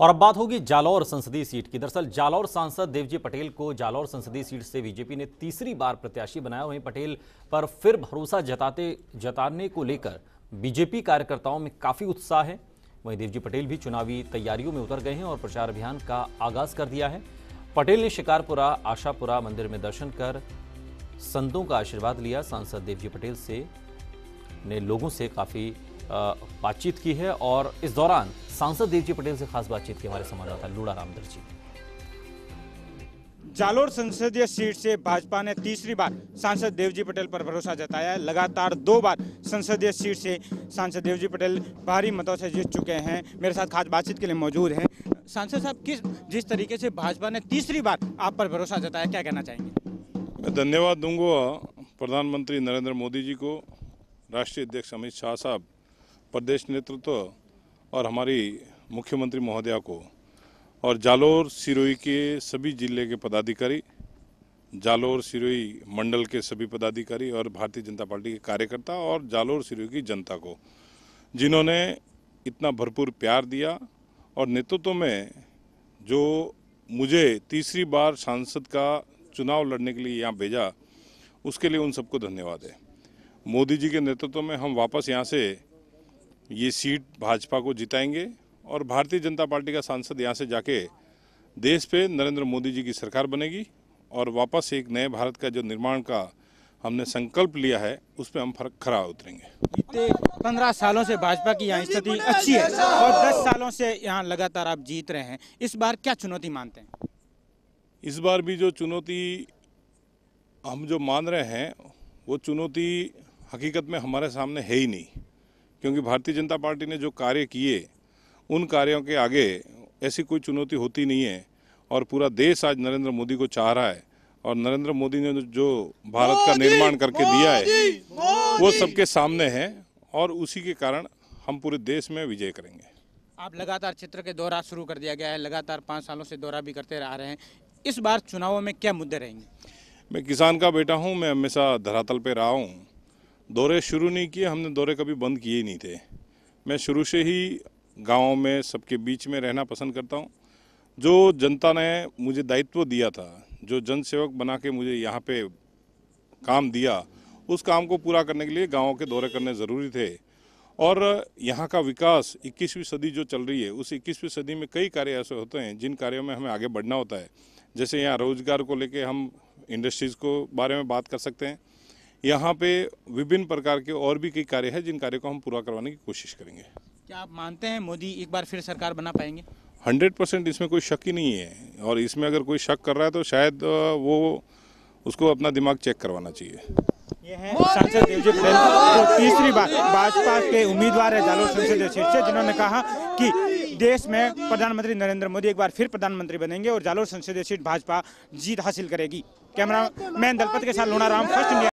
और अब बात होगी जालौर संसदीय सीट की दरअसल जालौर सांसद देवजी पटेल को जालौर संसदीय सीट से बीजेपी ने तीसरी बार प्रत्याशी बनाया वहीं पटेल पर फिर भरोसा जताते जताने को लेकर बीजेपी कार्यकर्ताओं में काफी उत्साह है वहीं देवजी पटेल भी चुनावी तैयारियों में उतर गए हैं और प्रचार अभियान का आगाज कर दिया है पटेल ने शिकारपुरा आशापुरा मंदिर में दर्शन कर संतों का आशीर्वाद लिया सांसद देवजी पटेल से ने लोगों से काफी बातचीत की है और इस दौरान सांसद देवजी पटेल से खास बातचीत की हमारे संवाददाता लूड़ा रामदर जी जालोर संसदीय सीट से भाजपा ने तीसरी बार सांसद देवजी पटेल पर भरोसा जताया है लगातार दो बार संसदीय सीट से सांसद देवजी पटेल भारी मतों से जीत चुके हैं मेरे साथ खास बातचीत के लिए मौजूद हैं सांसद साहब किस जिस तरीके से भाजपा ने तीसरी बार आप पर भरोसा जताया क्या कहना चाहेंगे मैं धन्यवाद दूंगा प्रधानमंत्री नरेंद्र मोदी जी को राष्ट्रीय अध्यक्ष अमित शाह साहब प्रदेश नेतृत्व और हमारी मुख्यमंत्री महोदया को और जालोर सिरोही के सभी जिले के पदाधिकारी जालोर सिरोही मंडल के सभी पदाधिकारी और भारतीय जनता पार्टी के कार्यकर्ता और जालोर सिरोही की जनता को जिन्होंने इतना भरपूर प्यार दिया और नेतृत्व में जो मुझे तीसरी बार सांसद का चुनाव लड़ने के लिए यहाँ भेजा उसके लिए उन सबको धन्यवाद है मोदी जी के नेतृत्व में हम वापस यहाँ से ये सीट भाजपा को जिताएंगे और भारतीय जनता पार्टी का सांसद यहाँ से जाके देश पे नरेंद्र मोदी जी की सरकार बनेगी और वापस एक नए भारत का जो निर्माण का हमने संकल्प लिया है उस पर हम फर्क खरा उतरेंगे बीते पंद्रह सालों से भाजपा की यहाँ स्थिति अच्छी है और दस सालों से यहाँ लगातार आप जीत रहे हैं इस बार क्या चुनौती मानते हैं इस बार भी जो चुनौती हम जो मान रहे हैं वो चुनौती हकीकत में हमारे सामने है ही नहीं क्योंकि भारतीय जनता पार्टी ने जो कार्य किए उन कार्यों के आगे ऐसी कोई चुनौती होती नहीं है और पूरा देश आज नरेंद्र मोदी को चाह रहा है और नरेंद्र मोदी ने जो भारत का निर्माण करके दिया है वो सबके सामने है और उसी के कारण हम पूरे देश में विजय करेंगे आप लगातार क्षेत्र के दौरा शुरू कर दिया गया है लगातार पाँच सालों से दौरा भी करते रह रहे हैं इस बार चुनावों में क्या मुद्दे रहेंगे मैं किसान का बेटा हूँ मैं हमेशा धरातल पर रहा हूँ दौरे शुरू नहीं किए हमने दौरे कभी बंद किए नहीं थे मैं शुरू से ही गाँव में सबके बीच में रहना पसंद करता हूँ जो जनता ने मुझे दायित्व दिया था जो जनसेवक बना के मुझे यहाँ पे काम दिया उस काम को पूरा करने के लिए गाँव के दौरे करने ज़रूरी थे और यहाँ का विकास 21वीं सदी जो चल रही है उस 21वीं सदी में कई कार्य ऐसे होते हैं जिन कार्यों में हमें आगे बढ़ना होता है जैसे यहाँ रोजगार को लेके हम इंडस्ट्रीज़ को बारे में बात कर सकते हैं यहाँ पे विभिन्न प्रकार के और भी कई कार्य है जिन कार्यों को हम पूरा करवाने की कोशिश करेंगे क्या आप मानते हैं मोदी एक बार फिर सरकार बना पाएंगे हंड्रेड परसेंट इसमें कोई शक ही नहीं है और इसमें अगर कोई शक कर रहा है तो शायद वो उसको अपना दिमाग चेक करवाना चाहिए सांसद तीसरी बार भाजपा के उम्मीदवार है जालोर संसदीय क्षेत्र से जिन्होंने कहा कि देश में प्रधानमंत्री नरेंद्र मोदी एक बार फिर प्रधानमंत्री बनेंगे और जालोर संसदीय सीट भाजपा जीत हासिल करेगी कैमरा मैन दलपत के साथ लोनाराम फर्स्ट इंडिया